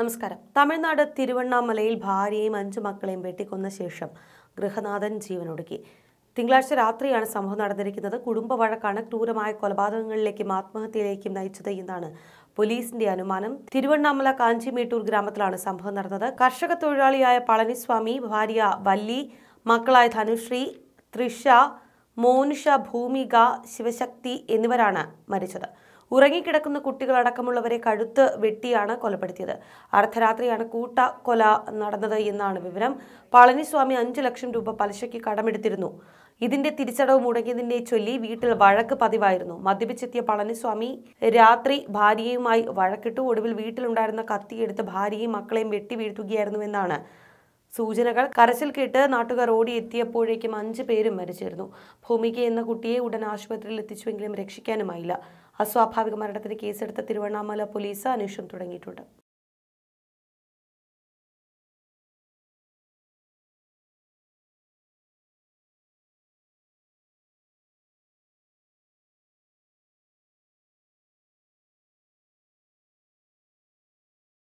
നമസ്കാരം തമിഴ്നാട് തിരുവണ്ണാമലയിൽ ഭാര്യയും അഞ്ചു മക്കളെയും വെട്ടിക്കൊന്ന ശേഷം ഗൃഹനാഥൻ ജീവനൊടുക്കി തിങ്കളാഴ്ച രാത്രിയാണ് സംഭവം നടന്നിരിക്കുന്നത് കുടുംബ വഴക്കാണ് ക്രൂരമായ കൊലപാതകങ്ങളിലേക്കും ആത്മഹത്യയിലേക്കും നയിച്ചത് എന്നാണ് പോലീസിന്റെ അനുമാനം തിരുവണ്ണാമല കാഞ്ചിമേട്ടൂർ ഗ്രാമത്തിലാണ് സംഭവം നടന്നത് കർഷക തൊഴിലാളിയായ പളനിസ്വാമി ഭാര്യ വല്ലി മക്കളായ ധനുശ്രീ തൃഷ മോനുഷ ഭൂമിക ശിവശക്തി എന്നിവരാണ് മരിച്ചത് ഉറങ്ങിക്കിടക്കുന്ന കുട്ടികളടക്കമുള്ളവരെ കഴുത്ത് വെട്ടിയാണ് കൊലപ്പെടുത്തിയത് അർദ്ധരാത്രിയാണ് കൂട്ട കൊല നടന്നത് എന്നാണ് വിവരം പളനിസ്വാമി അഞ്ചു ലക്ഷം രൂപ പലിശയ്ക്ക് കടമെടുത്തിരുന്നു ഇതിന്റെ തിരിച്ചടവ് മുടങ്ങിയതിനെ ചൊല്ലി വീട്ടിൽ വഴക്ക് പതിവായിരുന്നു മദ്യപിച്ചെത്തിയ പളനിസ്വാമി രാത്രി ഭാര്യയുമായി വഴക്കിട്ടു ഒടുവിൽ വീട്ടിലുണ്ടായിരുന്ന കത്തിയെടുത്ത് ഭാര്യയും മക്കളെയും വെട്ടി വീഴ്ത്തുകയായിരുന്നു എന്നാണ് സൂചനകൾ കരച്ചിൽ കേട്ട് നാട്ടുകാർ ഓടിയെത്തിയപ്പോഴേക്കും അഞ്ച് പേരും മരിച്ചിരുന്നു ഭൂമിക എന്ന കുട്ടിയെ ഉടൻ ആശുപത്രിയിൽ എത്തിച്ചുവെങ്കിലും രക്ഷിക്കാനുമായില്ല അസ്വാഭാവിക മരണത്തിന് കേസെടുത്ത തിരുവണ്ണാമല പോലീസ് അന്വേഷണം തുടങ്ങിയിട്ടുണ്ട്